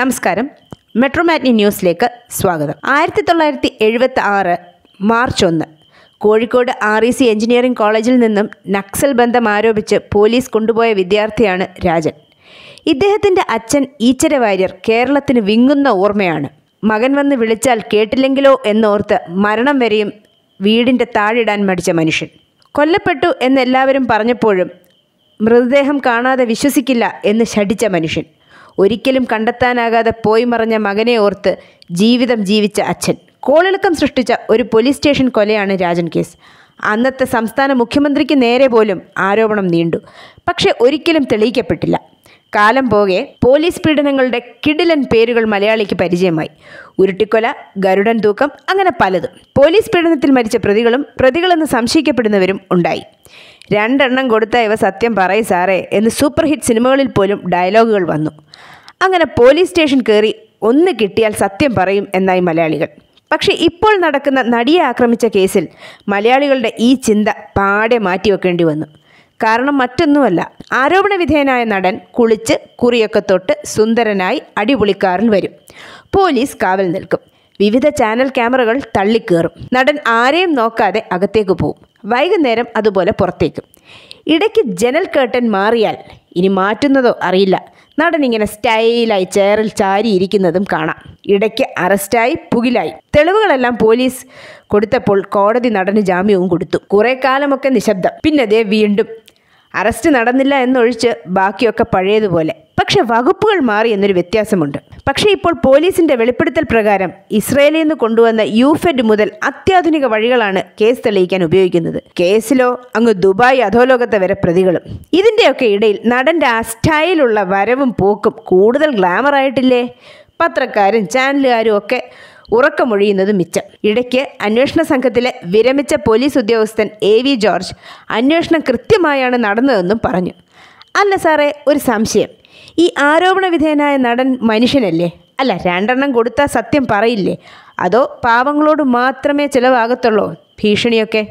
നമസ്കാരം മെട്രോ ന്യൂസിലേക്ക് സ്വാഗതം ആയിരത്തി തൊള്ളായിരത്തി എഴുപത്തി ആറ് മാർച്ച് ഒന്ന് Kozhikode R E C engineering കോളേജിൽ നിന്നും നക്സൽ ബന്ധം ആരോപിച്ച് പോലീസ് കൊണ്ടുപോയ വിദ്യാർത്ഥിയാണ് രാജൻ ഇദ്ദേഹത്തിൻ്റെ അച്ഛൻ ഈച്ചര വാര്യർ കേരളത്തിന് വിങ്ങുന്ന ഓർമ്മയാണ് മകൻ വന്ന് വിളിച്ചാൽ കേട്ടില്ലെങ്കിലോ എന്നോർത്ത് മരണം വരെയും വീടിൻ്റെ താഴിടാൻ മടിച്ച മനുഷ്യൻ കൊല്ലപ്പെട്ടു എന്നെല്ലാവരും പറഞ്ഞപ്പോഴും മൃതദേഹം കാണാതെ വിശ്വസിക്കില്ല എന്ന് ഷടിച്ച മനുഷ്യൻ ഒരിക്കലും കണ്ടെത്താനാകാതെ പോയി മറഞ്ഞ മകനെ ഓർത്ത് ജീവിതം ജീവിച്ച അച്ഛൻ കോളിളക്കം സൃഷ്ടിച്ച ഒരു പോലീസ് സ്റ്റേഷൻ കൊലയാണ് രാജൻ കേസ് അന്നത്തെ സംസ്ഥാന മുഖ്യമന്ത്രിക്ക് നേരെ പോലും ആരോപണം നീണ്ടു പക്ഷേ ഒരിക്കലും തെളിയിക്കപ്പെട്ടില്ല കാലം പോകെ പോലീസ് പീഡനങ്ങളുടെ കിടിലൻ പേരുകൾ മലയാളിക്ക് പരിചയമായി ഉരുട്ടിക്കൊല ഗരുഡൻ തൂക്കം അങ്ങനെ പലതും പോലീസ് പീഡനത്തിൽ മരിച്ച പ്രതികളും പ്രതികളെന്ന് സംശയിക്കപ്പെടുന്നവരും ഉണ്ടായി രണ്ടെണ്ണം കൊടുത്ത ഇവ സത്യം പറയ സാറേ എന്ന് സൂപ്പർ ഹിറ്റ് സിനിമകളിൽ പോലും ഡയലോഗുകൾ വന്നു അങ്ങനെ പോലീസ് സ്റ്റേഷൻ കയറി ഒന്ന് കിട്ടിയാൽ സത്യം പറയും എന്നായി മലയാളികൾ പക്ഷേ ഇപ്പോൾ നടക്കുന്ന നടിയെ ആക്രമിച്ച കേസിൽ മലയാളികളുടെ ഈ ചിന്ത പാടെ മാറ്റിവെക്കേണ്ടി വന്നു കാരണം മറ്റൊന്നുമല്ല ആരോപണ വിധേയനായ നടൻ കുളിച്ച് കുറിയൊക്കെ തൊട്ട് സുന്ദരനായി അടിപൊളിക്കാറിൽ വരും പോലീസ് കാവൽ നിൽക്കും വിവിധ ചാനൽ ക്യാമറകൾ തള്ളിക്കേറും നടൻ ആരെയും നോക്കാതെ അകത്തേക്ക് പോകും വൈകുന്നേരം അതുപോലെ പുറത്തേക്കും ഇടയ്ക്ക് ജനൽ കേട്ടൻ മാറിയാൽ ഇനി മാറ്റുന്നതോ അറിയില്ല നടൻ ഇങ്ങനെ സ്റ്റൈലായി ചെയറിൽ ചാരിയിരിക്കുന്നതും കാണാം ഇടയ്ക്ക് അറസ്റ്റായി പുകിലായി തെളിവുകളെല്ലാം പോലീസ് കൊടുത്തപ്പോൾ കോടതി നടന് ജാമ്യവും കൊടുത്തു കുറേ കാലമൊക്കെ നിശബ്ദം പിന്നെ വീണ്ടും അറസ്റ്റ് നടന്നില്ല എന്നൊഴിച്ച് ബാക്കിയൊക്കെ പഴയതുപോലെ പക്ഷെ വകുപ്പുകൾ മാറി എന്നൊരു വ്യത്യാസമുണ്ട് പക്ഷേ ഇപ്പോൾ പോലീസിന്റെ വെളിപ്പെടുത്തൽ പ്രകാരം ഇസ്രയേലിൽ നിന്ന് കൊണ്ടുവന്ന യുഫെഡ് മുതൽ അത്യാധുനിക വഴികളാണ് കേസ് തെളിയിക്കാൻ ഉപയോഗിക്കുന്നത് കേസിലോ അങ്ങ് ദുബായ് അധോലോകത്തെ വരെ പ്രതികളും ഇതിൻ്റെയൊക്കെ ഇടയിൽ നടന്റെ ആ സ്റ്റൈലുള്ള വരവും പോക്കും കൂടുതൽ ഗ്ലാമറായിട്ടില്ലേ പത്രക്കാരും ചാനലുകാരും ഒക്കെ ഉറക്കമൊഴിയുന്നത് മിച്ചം ഇടയ്ക്ക് അന്വേഷണ സംഘത്തിലെ വിരമിച്ച പോലീസ് ഉദ്യോഗസ്ഥൻ എ വി ജോർജ് അന്വേഷണം കൃത്യമായാണ് നടന്നതെന്നും പറഞ്ഞു അല്ല സാറേ ഒരു സംശയം ഈ ആരോപണ വിധേയനായ നടൻ മനുഷ്യനല്ലേ അല്ല രണ്ടെണ്ണം കൊടുത്താൽ സത്യം പറയില്ലേ അതോ പാവങ്ങളോട് മാത്രമേ ചിലവാകത്തുള്ളൂ ഭീഷണിയൊക്കെ